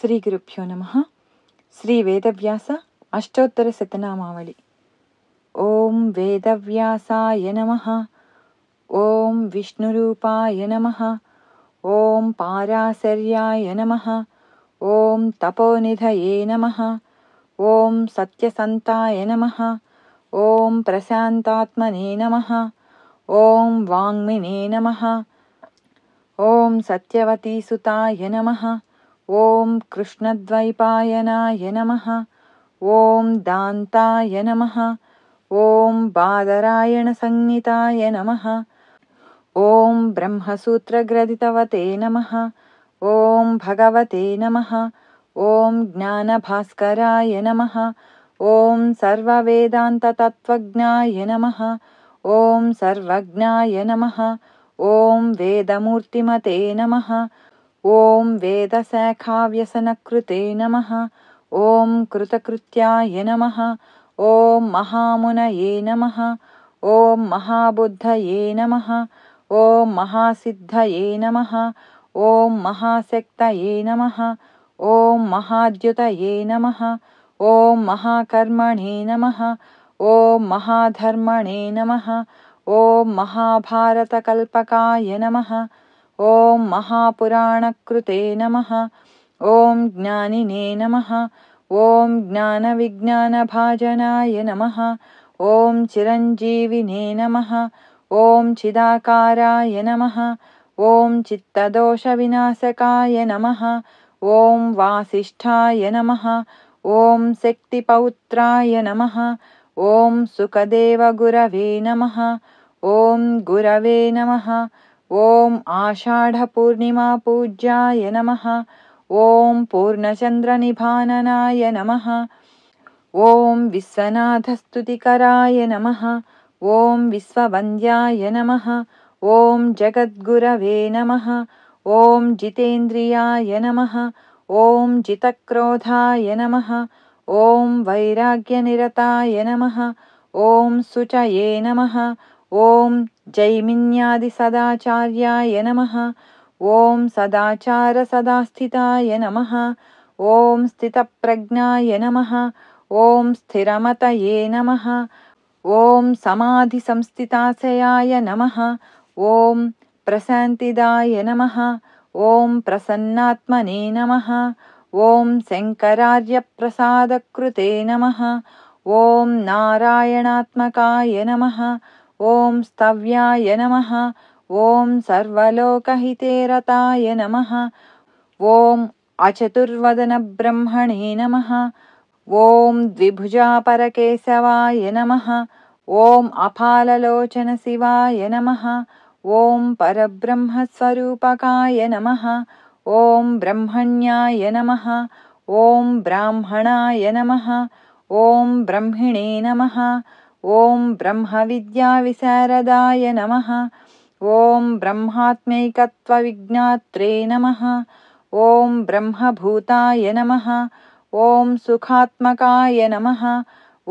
श्रीगुरुभ्यो नमः श्रीवेदव्यास अष्टोत्तरशतनामावली ॐ वेदव्यासाय नमः ॐ विष्णुरूपाय नमः ॐ पारासर्याय नमः ॐ तपोनिधये नमः ॐ सत्यसन्ताय नमः ॐ प्रशान्तात्मने नमः ॐ वाङ्मिने नमः ॐ सत्यवतीसुताय नमः ॐ कृष्णद्वैपायनाय नमः ॐ दान्ताय नमः ॐ बादरायणसंहिताय नमः ॐ ब्रह्मसूत्रग्रदितवते नमः ॐ भगवते नमः ॐ ज्ञानभास्कराय नमः ॐ सर्ववेदान्ततत्त्वज्ञाय नमः ॐ सर्वज्ञाय नमः ॐ वेदमूर्तिमते नमः ॐ वेदशाखाव्यसनकृते नमः ॐ कृतकृत्याय नमः ॐ महामुनये नमः ॐ महाबुद्धये नमः ॐ महासिद्धये नमः ॐ महाशक्तये नमः ॐ महाद्युतये नमः ॐ महाकर्मणे नमः ॐ महाधर्मणे नमः ॐ महाभारतकल्पकाय नमः ॐ महापुराणकृते नमः ॐ ज्ञानिने नमः ॐ ज्ञानविज्ञानभाजनाय नमः ॐ चिरञ्जीविने नमः ॐ चिदाकाराय नमः ॐ चित्तदोषविनाशकाय नमः ॐ वासिष्ठाय नमः ॐ शक्तिपौत्राय नमः ॐ सुखदेवगुरवे नमः ॐ गुरवे नमः ॐ आषाढपूर्णिमापूज्याय नमः ॐ पूर्णचन्द्रनिभाननाय नमः ॐ विश्वनाथस्तुतिकराय नमः ॐ विश्ववन्द्याय नमः ॐ जगद्गुरवे नमः ॐ जितेन्द्रियाय नमः ॐ जितक्रोधाय नमः ॐ वैराग्यनिरताय नमः ॐ सुचये नमः ॐ जैमिन्यादिसदाचार्याय नमः ॐ सदाचारसदास्थिताय नमः ॐ स्थितप्रज्ञाय नमः ॐ स्थिरमतये नमः ॐ समाधिसंस्थिताशयाय नमः ॐ प्रशान्तिदाय नमः ॐ प्रसन्नात्मने नमः ॐ शङ्करार्यप्रसादकृते नमः ॐ नारायणात्मकाय नमः ॐ स्तव्याय नमः ॐ सर्वलोकहितेरताय नमः ॐ अचतुर्वदनब्रह्मणे नमः ॐ द्विभुजापरकेशवाय नमः ॐ अपाललोचनशिवाय नमः ॐ परब्रह्मस्वरूपकाय नमः ॐ ब्रह्मण्याय नमः ॐ ब्राह्मणाय नमः ॐ ब्रह्मिणे नमः ॐ ब्रह्मविद्याविशारदाय नमः ॐ ब्रह्मात्मैकत्वविज्ञात्रे नमः ॐ ब्रह्मभूताय नमः ॐ सुखात्मकाय नमः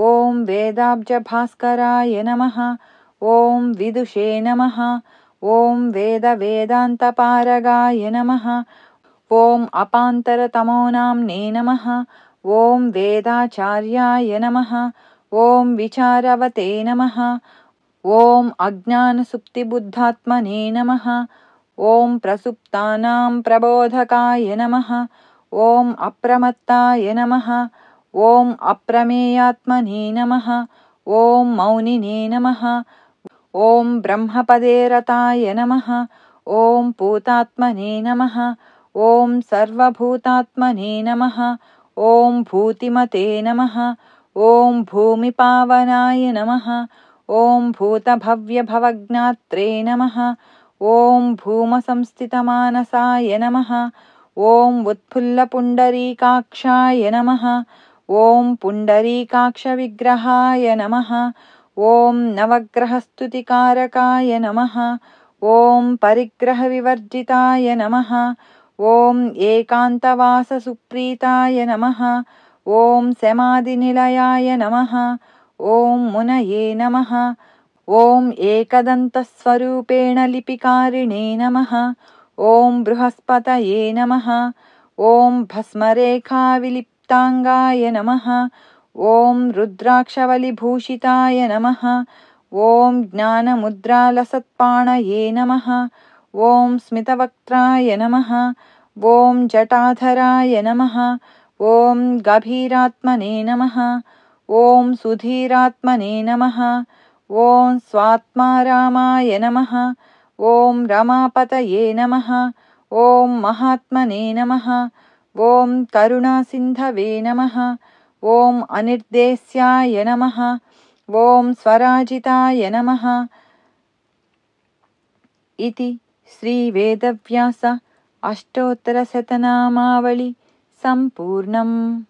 ॐ वेदाब्जभास्कराय नमः ॐ विदुषे नमः ॐ वेदवेदान्तपारगाय नमः ॐ अपान्तरतमोनाम्ने नमः ॐ वेदाचार्याय नमः ॐ विचारवते नमः ॐ अज्ञानसुप्तिबुद्धात्मने नमः ॐ प्रसुप्तानां प्रबोधकाय नमः ॐ अप्रमत्ताय नमः ॐ अप्रमेयात्मने नमः ॐ मौनिने नमः ॐ ब्रह्मपदेरताय नमः ॐ पूतात्मने नमः ॐ सर्वभूतात्मने नमः ॐ भूतिमते नमः ॐ भूमिपावनाय नमः ॐ भूतभव्यभवज्ञात्रे नमः ॐ भूमसंस्थितमानसाय नमः ॐ उत्फुल्लपुण्डरीकाक्षाय नमः ॐ पुण्डरीकाक्षविग्रहाय नमः ॐ नवग्रहस्तुतिकारकाय नमः ॐ परिग्रहविवर्जिताय नमः ॐ एकान्तवाससुप्रीताय नमः ॐ निलयाय नमः ॐ मुनये नमः ॐ एकदन्तस्वरूपेण लिपिकारिणे नमः ॐ बृहस्पतये नमः ॐ भस्मरेखाविलिप्ताङ्गाय नमः ॐ रुद्राक्षवलिभूषिताय नमः ॐ ज्ञानमुद्रालसत्पाणये नमः ॐ स्मितवक्त्राय नमः ॐ जटाधराय नमः ॐ गभीरात्मने नमः ॐ सुधीरात्मने नमः ॐ स्वात्मारामाय नमः ॐ रमापतये नमः ॐ महात्मने नमः ॐ करुणासिन्धवे नमः ॐ अनिर्देश्याय नमः ॐ स्वराजिताय नमः इति श्रीवेदव्यास अष्टोत्तरशतनामावली सम्पूर्णम्